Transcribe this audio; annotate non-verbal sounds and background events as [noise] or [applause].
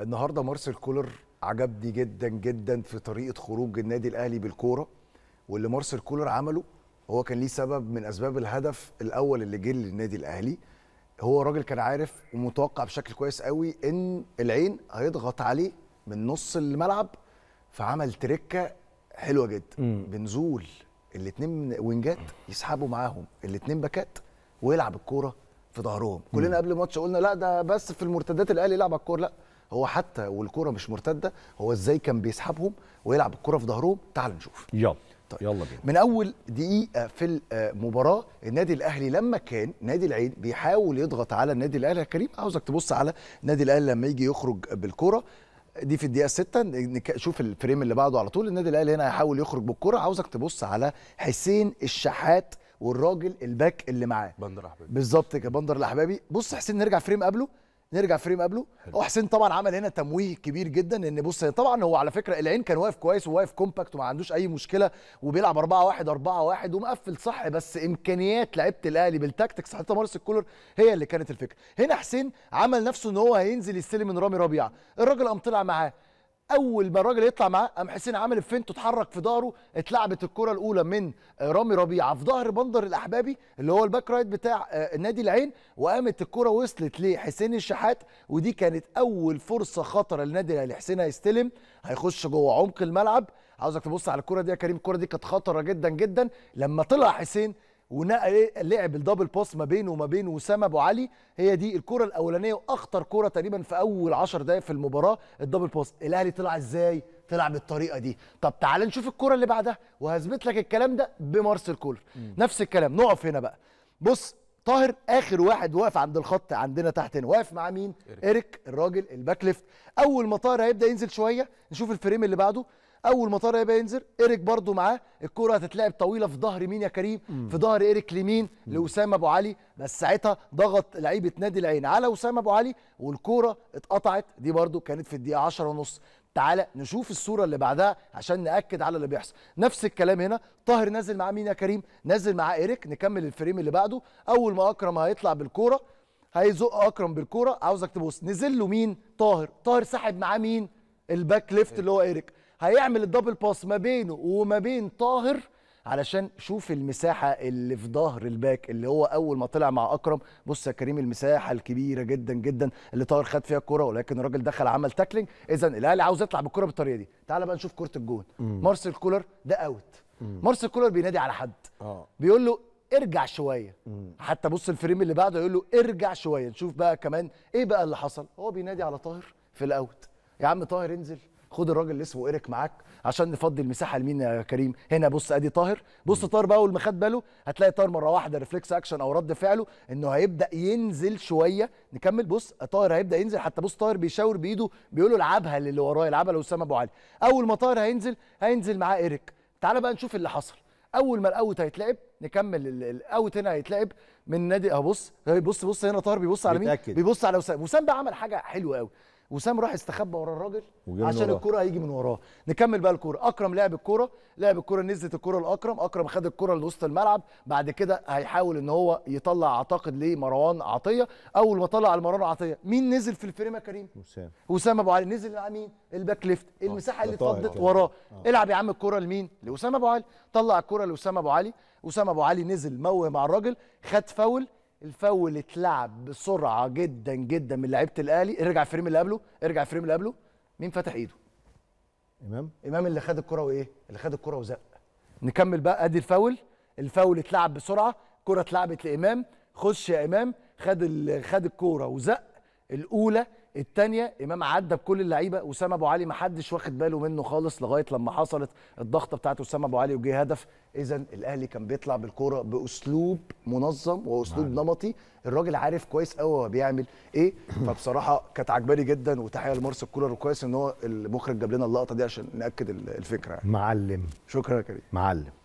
النهارده مارسيل كولر عجبني جدا جدا في طريقه خروج النادي الاهلي بالكوره واللي مارسيل كولر عمله هو كان ليه سبب من اسباب الهدف الاول اللي جه للنادي الاهلي هو راجل كان عارف ومتوقع بشكل كويس قوي ان العين هيضغط عليه من نص الملعب فعمل تركه حلوه جدا بنزول الاثنين وينجات يسحبوا معاهم الاثنين باكات ويلعب الكوره في ظهرهم كلنا قبل الماتش قلنا لا ده بس في المرتدات الاهلي يلعب على الكوره لا هو حتى والكوره مش مرتده هو ازاي كان بيسحبهم ويلعب الكوره في ظهرهم تعال نشوف يلا طيب. يلا بينا من اول دقيقه في المباراه النادي الاهلي لما كان نادي العين بيحاول يضغط على النادي الاهلي يا كريم عاوزك تبص على النادي الاهلي لما يجي يخرج بالكوره دي في الدقيقه 6 شوف الفريم اللي بعده على طول النادي الاهلي هنا هيحاول يخرج بالكره عاوزك تبص على حسين الشحات والراجل الباك اللي معاه بندر احبابي بالظبط كده بندر الاحبابي بص حسين نرجع فريم قبله نرجع فريم قبله هو حسين طبعا عمل هنا تمويه كبير جدا ان بص طبعا هو على فكره العين كان واقف كويس وواقف كومباكت وما عندوش اي مشكله وبيلعب 4 1 4 1 ومقفل صح بس امكانيات لعيبه الاهلي بالتاكتكس حتى مارس الكولر هي اللي كانت الفكره هنا حسين عمل نفسه ان هو هينزل يستلم من رامي ربيعه الراجل قام طلع معاه اول ما الراجل يطلع معاه قام حسين عامل الفنت اتحرك في ظهره اتلعبت الكره الاولى من آه، رامي ربيعه في ظهر بندر الاحبابي اللي هو الباك رايت بتاع آه، نادي العين وقامت الكره وصلت لحسين الشحات ودي كانت اول فرصه خطره للنادي الاهلي حسين هيستلم هيخش جوه عمق الملعب عاوزك تبص على الكره دي يا كريم الكره دي كانت خطره جدا جدا لما طلع حسين ونقل لعب الدبل باس ما بينه وما بين وسام ابو علي هي دي الكره الاولانيه واخطر كره تقريبا في اول 10 دقائق في المباراه الدبل باس الاهلي طلع ازاي طلع بالطريقه دي طب تعال نشوف الكره اللي بعدها وهثبت لك الكلام ده بمارسيل كولر نفس الكلام نقف هنا بقى بص طاهر اخر واحد واقف عند الخط عندنا تحت هنا واقف مع مين إيريك, إيريك الراجل الباك ليفت اول ما طاهر هيبدا ينزل شويه نشوف الفريم اللي بعده اول ما طارق بقى ينزل ايريك برده معاه الكره هتتلعب طويله في ظهر مين يا كريم مم. في ظهر ايريك لمين لاسامه ابو علي بس ساعتها ضغط لعيبه نادي العين على اسامه ابو علي والكوره اتقطعت دي برده كانت في الدقيقه 10 ونص تعالى نشوف الصوره اللي بعدها عشان ناكد على اللي بيحصل نفس الكلام هنا طاهر نازل مع مين يا كريم نازل مع ايريك نكمل الفريم اللي بعده اول ما اكرم هيطلع بالكوره هيزق اكرم بالكوره عاوزك تبص نزل له مين طاهر طاهر سحب معاه مين الباك ليفت اللي هو ايريك هيعمل الدبل باس ما بينه وما بين طاهر علشان شوف المساحه اللي في ظهر الباك اللي هو اول ما طلع مع اكرم بص يا كريم المساحه الكبيره جدا جدا اللي طاهر خد فيها الكوره ولكن الراجل دخل عمل تاكلينج اذا الاهلي عاوز يطلع بالكوره بالطريقه دي تعال بقى نشوف كره الجون مارسيل كولر ده اوت مارسيل كولر بينادي على حد آه. بيقول له ارجع شويه مم. حتى بص الفريم اللي بعده يقول له ارجع شويه نشوف بقى كمان ايه بقى اللي حصل هو بينادي على طاهر في الاوت يا عم طاهر انزل خد الراجل اللي اسمه ايريك معاك عشان نفضي المساحه لمين يا كريم هنا بص ادي طاهر بص طاهر بقى اول ما خد باله هتلاقي طاهر مره واحده ريفلكس اكشن او رد فعله انه هيبدا ينزل شويه نكمل بص طاهر هيبدا ينزل حتى بص طاهر بيشاور بايده بيقول له العبها للي وراه العبها لاسامه ابو علي اول ما طاهر هينزل هينزل معاه ايريك تعالى بقى نشوف اللي حصل اول ما الاوت هيتلعب نكمل الاوت هنا هيتلعب من نادي اهو بص بص بص هنا طاهر بيبص على مين بيبص على وسام وسام بقى عمل حاجه حلوه قوي وسام راح استخبى ورا الراجل عشان الكرة هيجي من وراه نكمل بقى الكوره اكرم لعب الكوره لعب الكوره نزلت الكوره لاكرم اكرم خد الكوره لوسط الملعب بعد كده هيحاول ان هو يطلع اعتقد لمروان عطيه اول ما طلع على مروان عطيه مين نزل في الفريم يا كريم وسام وسام ابو علي نزل على مين الباك ليفت آه، المساحه اللي اتفضت وراه آه. العب يا عم الكوره لمين لاسامه ابو علي طلع الكوره لاسامه ابو علي اسامه ابو علي نزل موه مع الراجل خد فاول الفاول اتلعب بسرعه جدا جدا من لعيبه الاهلي ارجع الفريم اللي قبله ارجع الفريم اللي قبله مين فتح ايده امام امام اللي خد الكره وايه اللي خد الكره وزق نكمل بقى ادي الفاول الفاول اتلعب بسرعه كره اتلعبت لامام خش يا امام خد خد الكوره وزق الاولى الثانيه امام عدى بكل اللعيبه وسام ابو علي ما حدش واخد باله منه خالص لغايه لما حصلت الضغطه بتاعت وسام ابو علي وجه هدف اذا الاهلي كان بيطلع بالكوره باسلوب منظم واسلوب نمطي الراجل عارف كويس قوي هو بيعمل ايه [clears throat] فبصراحه كانت عجباني جدا وتحيه لمارس الكوره وكويس ان هو المخرج جاب لنا اللقطه دي عشان ناكد الفكره يعني. معلم شكرا يا كريم معلم